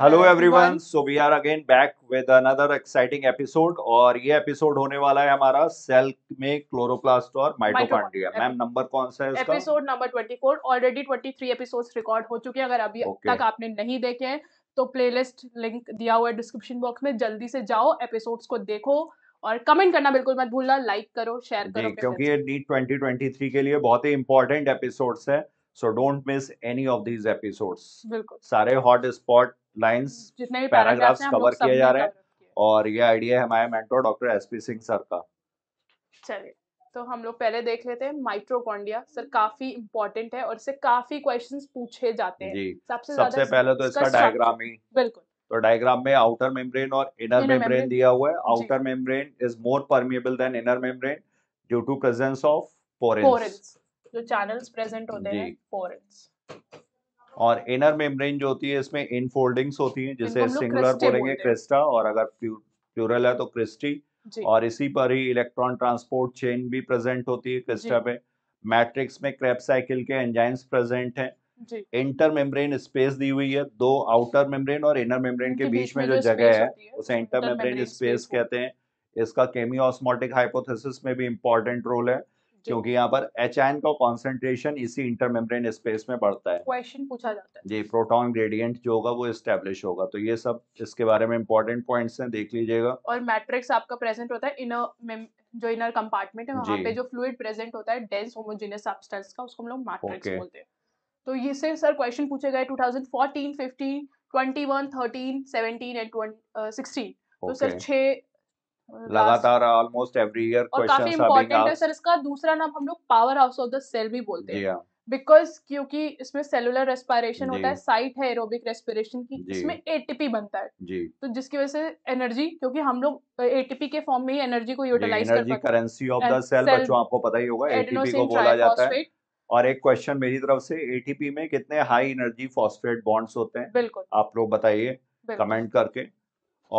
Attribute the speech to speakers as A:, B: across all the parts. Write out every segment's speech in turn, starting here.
A: Hello everyone
B: so we are again back with another exciting episode और ये episode होने वाला है हमारा सेल में क्लोरोप्लास्ट और माइटोकांड्रिया मैम नंबर कौन सा है इसका episode
A: number 24 already 23 episodes record हो चुके हैं अगर अभी okay. तक आपने नहीं देखे हैं तो प्लेलिस्ट लिंक दिया हुआ है डिस्क्रिप्शन बॉक्स में जल्दी से जाओ एपिसोड्स को देखो और कमेंट करना बिल्कुल मत भूलना लाइक करो शेयर करो क्योंकि
B: ये नीट 2023 के लिए बहुत ही इंपॉर्टेंट एपिसोड्स है so don't miss any of these episodes बिल्कुल सारे hot spot lines paragraphs cover किए जा रहे हैं और ये आइडिया है हमारे mentor doctor SP Singh sir का
A: चलिए तो हम लोग पहले देख लेते हैं माइट्रोकॉन्डिया सर काफी इम्पोर्टेंट है और इससे काफी क्वेश्चंस पूछे जाते हैं जी, सबसे सबसे पहले तो इसका डायग्राम ही बिल्कुल
B: तो डायग्राम में आउटर मेम्ब्रेन और इनर मेम्ब्रेन दिया हुआ है outer membrane is more permeable than inner membrane due to presence of porins
A: जो चैनल्स प्रेजेंट होते हैं पोरेंस
B: और इनर मेम्ब्रेन जो होती है इसमें इन फोल्डिंग्स होती हैं जिसे सिंगुलर बोलेंगे क्रिस्टा और अगर प्यूरल है तो क्रिस्टी और इसी पर ही इलेक्ट्रॉन ट्रांसपोर्ट चेन भी प्रेजेंट होती है क्रिस्टा पे मैट्रिक्स में क्रेप साइकिल के एंजाइम्स प्रेजेंट हैं इंटर मेम्ब्रेन स्पेस दी हुई है दो आउटर मेम्ब्रेन और इनर मेम्ब्रेन के बीच में जो जगह है उसे इंटर मेम्ब्रेन स्पेस कहते हैं इसका केमियो हाइपोथेसिस में भी इंपॉर्टेंट रोल है क्योंकि यहाँ पर एच आयन का कॉन्सेंट्रेशन इसी इंटरमेम्ब्रेन स्पेस में बढ़ता है
A: क्वेश्चन पूछा जाता
B: है जी प्रोटॉन ग्रेडियंट जो होगा वो स्टेब्लिश होगा तो ये सब इसके बारे में इंपॉर्टेंट पॉइंट है देख लीजिएगा
A: और मैट्रिक्स आपका प्रेजेंट होता है इनर जो इनर कंपार्टमेंट है वहाँ पे जो फ्लूड प्रेजेंट होता है डेंस होमोजेनियस सब्सटेंस का उसको हम लोग मैट्रिक्स बोलते हैं तो ये से सर क्वेश्चन पूछे गए 2014, 15, 21, 13, 17 एंड 16 तो सर छह लगातार
B: ऑलमोस्ट एवरी ईयर और काफी इम्पोर्टेंट है सर
A: इसका दूसरा नाम हम लोग power house of the cell भी बोलते हैं बिकॉज हाँ। क्योंकि इसमें सेलुलर रेस्पायरेशन होता है साइट है एरोबिक रेस्पिरेशन की इसमें एटीपी बनता है जी तो जिसकी वजह से एनर्जी क्योंकि हम लोग एटीपी के फॉर्म में ही एनर्जी को utilise energy
B: currency of the cell बच्चों आपको पता ही होगा एटीपी को बोला जाता है और एक क्वेश्चन मेरी तरफ से एटीपी में कितने हाई एनर्जी फॉस्फेट बॉन्ड्स होते हैं बिल्कुल आप लोग बताइए कमेंट करके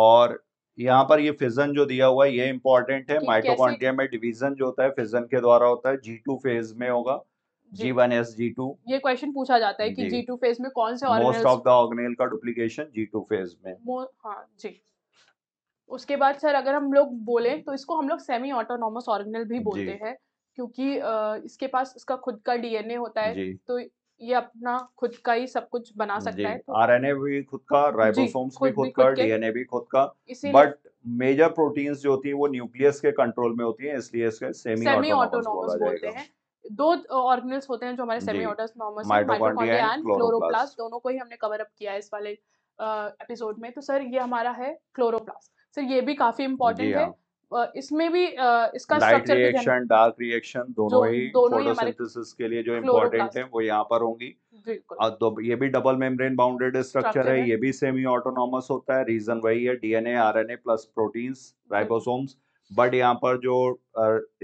B: और यहाँ पर ये फिजन जो दिया हुआ है ये इंपॉर्टेंट है माइक्रोकॉन्टिया में डिवीजन जो होता है फिजन के द्वारा होता है जी टू फेज में होगा G one S G two
A: ये क्वेश्चन पूछा जाता है कि जी टू फेज में कौन से मोस्ट ऑफ
B: द ऑर्गेनेल का डुप्लीकेशन जी टू फेज में
A: हाँ जी उसके बाद सर अगर हम लोग बोले तो इसको हम लोग सेमी ऑटोनोमस ऑर्गेनेल भी बोलते हैं क्योंकि इसके पास इसका खुद का डीएनए होता है तो ये अपना खुद का ही सब कुछ बना सकता है तो
B: आर एन ए भी खुद का राइबोसोम्स भी खुद का डीएनए भी खुद का बट मेजर प्रोटीन्स जो होती है वो न्यूक्लियस के कंट्रोल में होती है इसलिए इसके सेमी ऑटोनोमस बोलते
A: हैं दो ऑर्गेनल्स होते हैं जो हमारे semi autonomous mitochondria and chloroplast दोनों को ही हमने कवर अप किया है इस वाले एपिसोड में तो सर ये हमारा है क्लोरोप्लास्ट सर ये भी काफी इंपॉर्टेंट है हाँ। इसमें भी इसका लाइट रिएक्शन
B: डार्क रिएक्शन दोनों ही फोटोसिंथेसिस के लिए जो इम्पोर्टेंट है वो यहाँ पर होंगी और तो ये भी डबल मेम्ब्रेन बाउंडेड स्ट्रक्चर है ये भी सेमी ऑटोनॉमस होता है रीजन वही है DNA RNA plus proteins ribosomes but यहाँ पर जो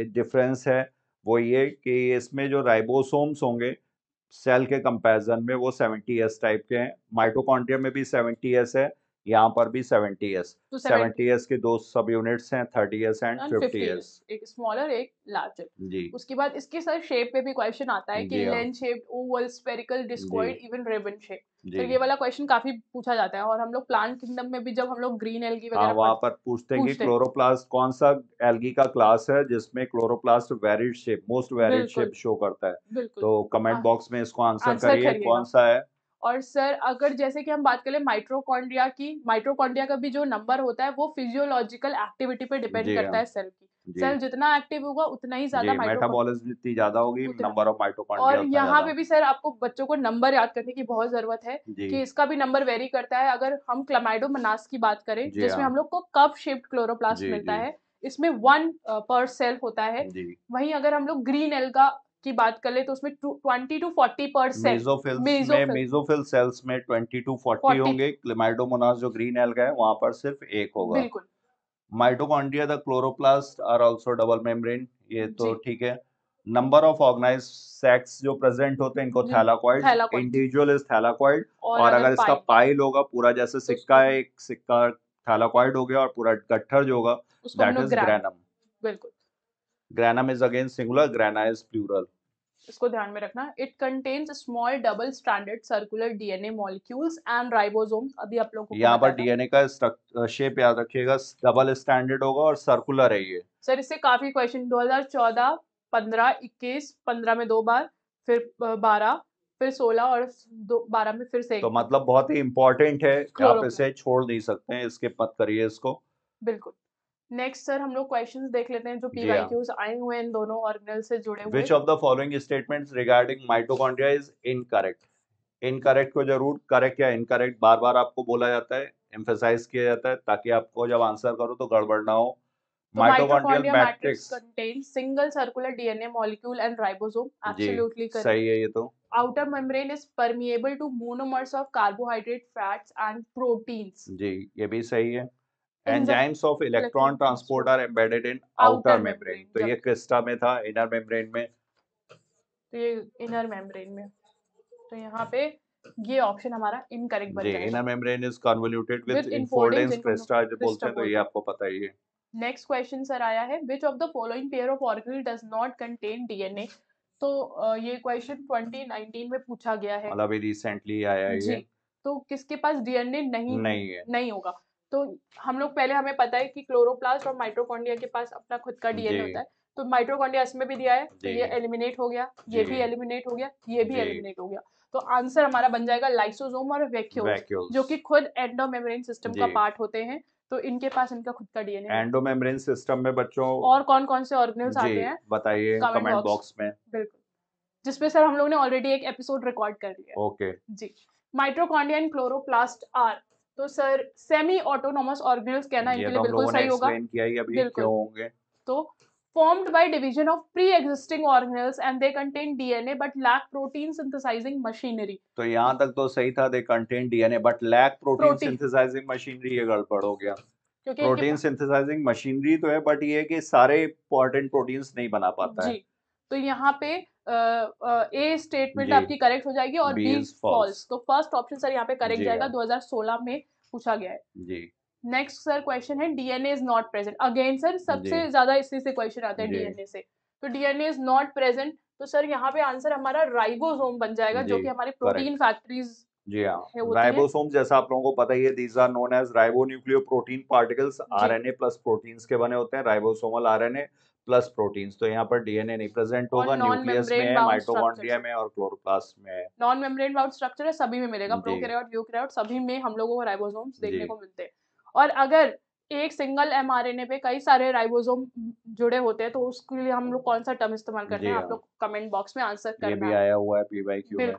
B: डिफरेंस है वो ये कि इसमें जो राइबोसोम्स होंगे सेल के कंपैरिजन में वो सेवेंटी एस टाइप के हैं माइटोकॉन्ड्रिया में भी सेवेंटी एस है यहाँ पर भी सेवेंटी एस सेवेंटी एस के दो सब यूनिट्स हैं thirty S and fifty S
A: एक स्मॉलर एक लार्जर जी उसके बाद इसके सर शेप पे भी क्वेश्चन आता है कि lens shape oval spherical discoid even ribbon shape तो ये वाला क्वेश्चन काफी पूछा जाता है और हम लोग प्लांट किंगडम में भी जब हम लोग ग्रीन एलगी वगैरह हाँ, वहाँ
B: पर पूछते हैं कि क्लोरोप्लास्ट कौन सा एलगी का क्लास है जिसमें chloroplast varied shape most varied shape show करता है तो कमेंट बॉक्स हाँ। में इसको आंसर करिए कौन सा है
A: और सर अगर जैसे कि हम बात करें माइट्रोकॉन्ड्रिया की माइट्रोकॉन्ड्रिया का भी जो नंबर होता है वो फिजियोलॉजिकल एक्टिविटी पे डिपेंड करता हाँ। है सेल
B: की सेल जितना
A: एक्टिव होगा उतना ही ज्यादा
B: मेटाबॉलिज्म जितनी ज्यादा होगी नंबर ऑफ माइटोकॉन्ड्रिया और यहाँ पे
A: भी सर आपको बच्चों को नंबर याद करने की बहुत जरूरत है कि इसका भी नंबर वेरी करता है अगर हम मनास की बात करें जिसमें हाँ। हम लोग को कप शेप्ड क्लोरोप्लास्ट मिलता है इसमें वन पर सेल होता है वहीं अगर हम लोग ग्रीन एल का की बात कर ले तो उसमें twenty to forty per mesophyll
B: cells में ट्वेंटी टू फोर्टी होंगे क्लिमाइडोमोनास जो ग्रीन एल है वहां पर सिर्फ एक होगा बिल्कुल mitochondria the chloroplast are also double membrane ये तो ठीक है नंबर ऑफ ऑर्गेनाइज सेक्स जो प्रेजेंट होते हैं इनको थैलाकॉइड इंडिविजुअल इज थैलाकॉइड और अगर इसका पाइल होगा पूरा जैसे सिक्का है एक सिक्का थैलाकॉइड हो गया और पूरा गट्ठर जो होगा दैट इज ग्रैनम बिल्कुल granum is again singular grana is plural
A: इसको ध्यान में रखना it contains small double stranded circular DNA molecules and ribosome अभी आप लोगों को यहाँ पर डीएनए
B: का शेप याद रखिएगा डबल स्टैंडर्ड होगा और सर्कुलर है ये
A: सर इससे काफी क्वेश्चन 2014 15 21 15 में दो बार फिर 12 फिर 16 और दो बारह में फिर से तो
B: मतलब बहुत ही इम्पोर्टेंट है आप इसे छोड़ नहीं सकते हैं इसके पत करिए इसको
A: बिल्कुल नेक्स्ट सर हम लोग क्वेश्चंस देख लेते हैं जो पीवाईक्यूज हाँ। आए हुए हैं दोनों ऑर्गेनेल से जुड़े हुए which of
B: the following statements regarding mitochondria is incorrect incorrect को जरूर करेक्ट या इनकरेक्ट बार बार आपको बोला जाता है एम्फेसाइज किया जाता है ताकि आपको जब आंसर करो तो गड़बड़ ना हो mitochondrial matrix
A: contain single circular DNA molecule and ribosome absolutely correct सही है ये तो outer membrane is permeable to monomers of carbohydrate fats and proteins
B: जी ये भी सही है enzymes of electron transport are embedded in outer membrane तो ये क्रिस्टा में था इनर मेम्ब्रेन में
A: तो ये इनर मेम्ब्रेन में तो यहाँ पे ये ऑप्शन हमारा इनकरेक्ट बन जाएगा
B: inner membrane is convoluted with infolding crista जो बोलते हैं तो ये आपको पता ही है
A: नेक्स्ट क्वेश्चन सर आया है which of the following pair of organelle does not contain DNA तो ये क्वेश्चन 2019 में पूछा गया है मतलब
B: रिसेंटली आया है
A: तो किसके पास डीएनए नहीं नहीं है नहीं होगा तो हम लोग पहले हमें पता है कि क्लोरोप्लास्ट और माइट्रोकॉन्ड्रिया के पास अपना खुद का डीएनए होता है तो माइट्रोकॉन्ड्रिया इसमें भी दिया है तो ये एलिमिनेट हो गया ये भी एलिमिनेट हो गया ये भी एलिमिनेट हो गया तो आंसर हमारा बन जाएगा लाइसोजोम और वैक्यूल जो कि खुद एंडोमेम्ब्रेन सिस्टम का पार्ट होते हैं तो इनके पास इनका खुद का डीएनए
B: एंडोमेम्ब्रेन सिस्टम में बच्चों
A: और कौन कौन से ऑर्गेनिल्स आते हैं
B: बताइए कमेंट बॉक्स में
A: बिल्कुल जिसमें सर हम लोग ने ऑलरेडी एक एपिसोड रिकॉर्ड कर लिया ओके जी माइट्रोकॉन्डिया एंड क्लोरोप्लास्ट आर तो सर सेमी ऑटोनोमस ऑर्गेनल्स कहना इनके लिए बिल्कुल सही होगा
B: बिल्कुल होंगे
A: तो formed by division of pre-existing organelles and they contain DNA but lack protein synthesizing machinery.
B: तो यहाँ तक तो सही था they contain DNA but lack protein, protein. synthesizing machinery ये गड़बड़ हो गया. प्रोटीन सिंथेसाइजिंग मशीनरी तो है बट ये कि सारे इंपॉर्टेंट प्रोटीन्स नहीं बना पाता है
A: तो यहाँ पे ए uh, स्टेटमेंट uh, आपकी करेक्ट हो जाएगी और बी फॉल्स तो फर्स्ट ऑप्शन सर यहाँ पे करेक्ट जाएगा 2016 में पूछा गया है जी नेक्स्ट सर क्वेश्चन है DNA is not present again sir सबसे ज्यादा इसी से क्वेश्चन आता है डीएनए से तो डीएनए इज नॉट प्रेजेंट तो सर यहाँ पे आंसर हमारा राइबोसोम बन जाएगा जो कि हमारे प्रोटीन फैक्ट्रीज
B: जी हाँ राइबोसोम जैसा आप लोगों को पता ही है these are known as ribonucleoprotein particles RNA plus protein के बने होते हैं राइबोसोमल आरएनए प्लस प्रोटीन तो यहाँ पर डीएनए नहीं प्रेजेंट होगा न्यूक्लियस में माइटोकॉन्ड्रिया में और क्लोरोप्लास्ट में
A: नॉन मेम्ब्रेन बाउंड स्ट्रक्चर है सभी में मिलेगा प्रोकैरियोट यूकैरियोट सभी में हम लोगों को राइबोसोम्स देखने को मिलते हैं और अगर एक सिंगल एमआरएनए पे कई सारे राइबोसोम जुड़े होते हैं तो उसके लिए हम लोग कौन सा टर्म इस्तेमाल करते हैं आप हाँ। लोग कमेंट बॉक्स में आंसर करना ये भी
B: आया हुआ है पीवाईक्यू में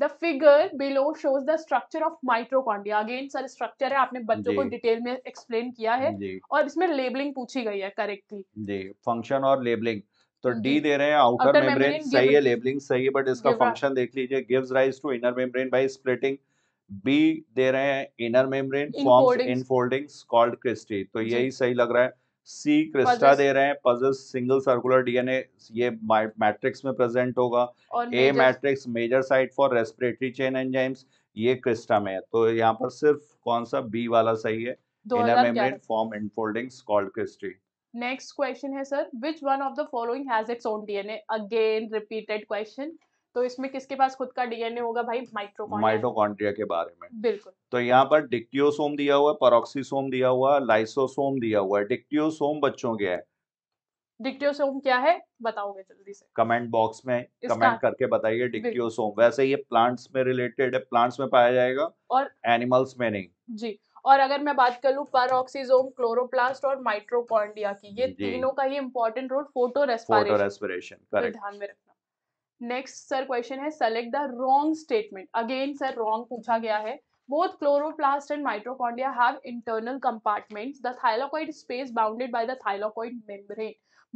A: the figure below shows the structure of माइक्रोकॉन्डिया अगेन सर स्ट्रक्चर है आपने बच्चों को डिटेल में एक्सप्लेन किया है और इसमें लेबलिंग पूछी गई है करेक्टली
B: जी फंक्शन और लेबलिंग तो डी दे रहे हैं आउटर मेम्ब्रेन सही है लेबलिंग सही है बट इसका फंक्शन देख लीजिए gives rise to inner membrane by splitting B दे रहे हैं inner membrane forms infoldings called cristae तो यही सही लग रहा है सी क्रिस्टा दे रहे हैं पजल सिंगल सर्कुलर डीएनए ये मैट्रिक्स में प्रेजेंट होगा A matrix major site for respiratory chain enzymes ये क्रिस्टा में है तो यहाँ पर सिर्फ कौन सा बी वाला सही है inner membrane form infoldings called cristae
A: next question है sir which one of the following has its own DNA again repeated question तो इसमें किसके पास खुद का डीएनए होगा भाई माइट्रोकॉन्ड्रिया
B: माइट्रोकॉन्ड्रिया के बारे में बिल्कुल तो यहाँ पर डिक्टियोसोम दिया हुआ है परोक्सीसोम दिया हुआ है लाइसोसोम दिया हुआ है डिक्टियोसोम बच्चों के है
A: डिक्टियोसोम क्या है बताओगे जल्दी से
B: कमेंट बॉक्स में कमेंट करके बताइए डिक्टियोसोम वैसे ये प्लांट्स में रिलेटेड है प्लांट्स में पाया जाएगा और एनिमल्स में नहीं
A: जी और अगर मैं बात कर लूँ पारोक्सीजोम क्लोरोप्लास्ट और माइट्रोकॉन्डिया की ये तीनों का ही इम्पोर्टेंट रोल फोटो रेस्पिरेशन ध्यान में रखना नेक्स्ट सर क्वेश्चन है select the wrong statement again sir wrong पूछा गया है both chloroplast and mitochondria have internal compartments the thylakoid space bounded by the thylakoid membrane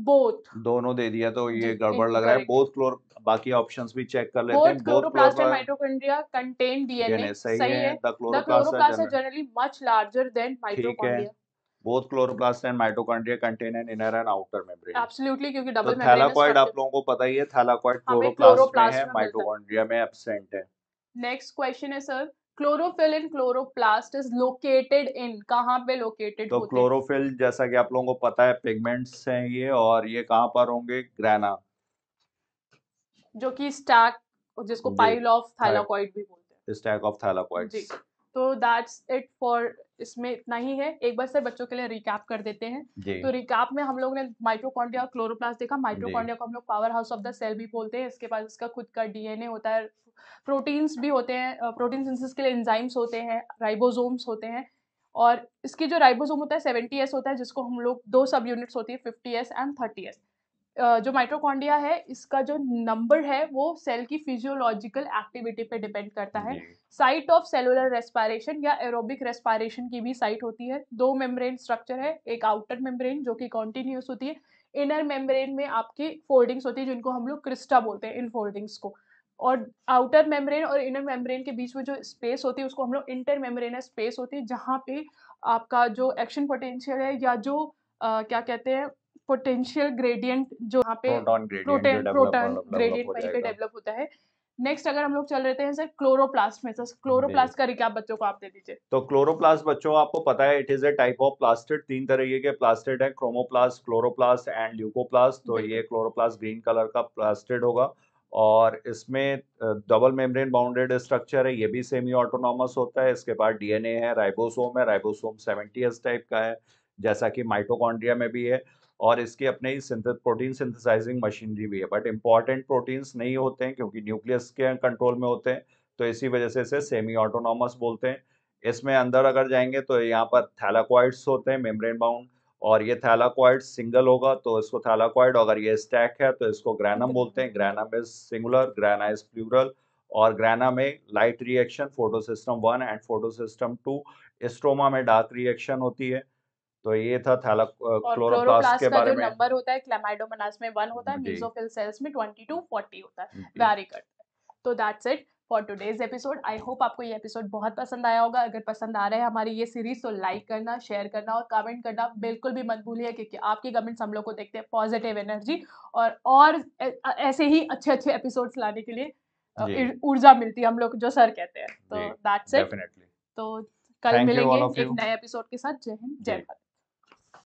A: both
B: दोनों दे दिया तो ये गड़बड़ लग रहा है बोथ क्लोर बाकी ऑप्शंस भी चेक कर लेते हैं both chloroplast and
A: mitochondria contain DNA सही है the chloroplast is generally much larger than mitochondria
B: both chloroplast and mitochondria contain an inner and outer membrane
A: absolutely क्योंकि डबल मेम्ब्रेन थैलाकॉइड आप
B: लोगों को पता ही है थैलाकॉइड हाँ, क्लोरोप्लास्ट में है माइटोकॉन्ड्रिया में एब्सेंट है
A: नेक्स्ट क्वेश्चन है sir chlorophyll in chloroplast is located in कहां पे लोकेटेड तो होते हैं तो
B: क्लोरोफिल जैसा कि आप लोगों को पता है पिगमेंट्स हैं ये और ये कहां पर होंगे ग्रैना
A: जो कि स्टैक जिसको पाइल ऑफ थैलाकॉइड भी बोलते
B: हैं स्टैक ऑफ थैलाकॉइड्स
A: तो दैट्स इट फॉर इसमें इतना ही है एक बार सर बच्चों के लिए रिकैप कर देते हैं तो रिकैप में हम लोग ने माइक्रोकॉन्डिया और क्लोरोप्लास्ट देखा माइक्रोकॉन्डिया को हम लोग power house of the cell भी बोलते हैं इसके पास इसका खुद का डीएनए होता है प्रोटीन्स भी होते हैं प्रोटीन सिंसिस के लिए एंजाइम्स होते हैं राइबोसोम्स होते हैं और इसकी जो राइबोसोम होता है सेवेंटी एस होता है जिसको हम लोग दो सब यूनिट्स होती है fifty S and thirty S जो माइट्रोकॉन्डिया है इसका जो नंबर है वो सेल की फिजियोलॉजिकल एक्टिविटी पे डिपेंड करता है साइट ऑफ सेलुलर रेस्पायरेशन या एरोबिक रेस्पायरेशन की भी साइट होती है दो मेम्ब्रेन स्ट्रक्चर है एक आउटर मेम्ब्रेन जो कि कॉन्टिन्यूस होती है इनर मेम्ब्रेन में आपकी फोल्डिंग्स होती है जिनको हम लोग क्रिस्टा बोलते हैं इन फोल्डिंग्स को और आउटर मेम्ब्रेन और इनर मेम्ब्रेन के बीच में जो स्पेस होती है उसको हम लोग इंटर मेम्ब्रेन स्पेस होती है जहाँ पे आपका जो एक्शन पोटेंशियल है या जो आ, क्या कहते हैं पोटेंशियल ग्रेडियंट जो यहाँ पे प्रोटोन प्रोटोन ग्रेडियंट वहीं पे डेवलप होता है नेक्स्ट अगर हम लोग चल रहे हैं सर क्लोरोप्लास्ट में सर क्लोरोप्लास्ट का रिकाप बच्चों को आप दे दीजिए
B: तो क्लोरोप्लास्ट बच्चों आपको पता है it is a type of plastid तीन तरह के प्लास्टिड है क्रोमोप्लास्ट क्लोरोप्लास्ट एंड ल्यूकोप्लास्ट तो ये क्लोरोप्लास्ट ग्रीन कलर का प्लास्टिड होगा और इसमें डबल मेम्ब्रेन बाउंडेड स्ट्रक्चर है ये भी सेमी ऑटोनॉमस होता है इसके बाद डीएनए है राइबोसोम है राइबोसोम सेवेंटी टाइप का है जैसा कि माइटोकॉन्ड्रिया में भी है और इसके अपने ही सिंथेट प्रोटीन सिंथेसाइजिंग मशीनरी भी है बट इंपॉर्टेंट प्रोटीन्स नहीं होते हैं क्योंकि न्यूक्लियस के कंट्रोल में होते हैं तो इसी वजह से इसे सेमी ऑटोनॉमस बोलते हैं इसमें अंदर अगर जाएंगे तो यहाँ पर थैलाकॉइड्स होते हैं मेम्ब्रेन बाउंड और ये थैलाकॉइड सिंगल होगा तो इसको थैलाकॉइड अगर ये स्टैक है तो इसको ग्रैनम बोलते हैं granum is singular grana is plural और ग्रैना में light reaction photosystem one and photosystem two stroma में डार्क रिएक्शन होती है तो ये था थैला क्लोरोप्लास्ट के बारे में नंबर
A: होता है क्लेमाइडोमोनास में वन होता है मेसोफिल सेल्स में ट्वेंटी टू फोर्टी होता है वेरी गुड तो that's it for today's episode I hope आपको ये एपिसोड बहुत पसंद आया होगा अगर पसंद आ रहा है हमारी ये सीरीज तो लाइक करना शेयर करना और कमेंट करना बिल्कुल भी मत भूलिए क्योंकि आपके कमेंट्स हम लोग को देखते हैं पॉजिटिव एनर्जी और और ऐसे ही अच्छे अच्छे एपिसोड्स लाने के
B: लिए
A: ऊर्जा मिलती है हम लोग जो सर कहते हैं तो दैट्स इट तो कल मिलेंगे एक नए एपिसोड के साथ जय हिंद जय भारत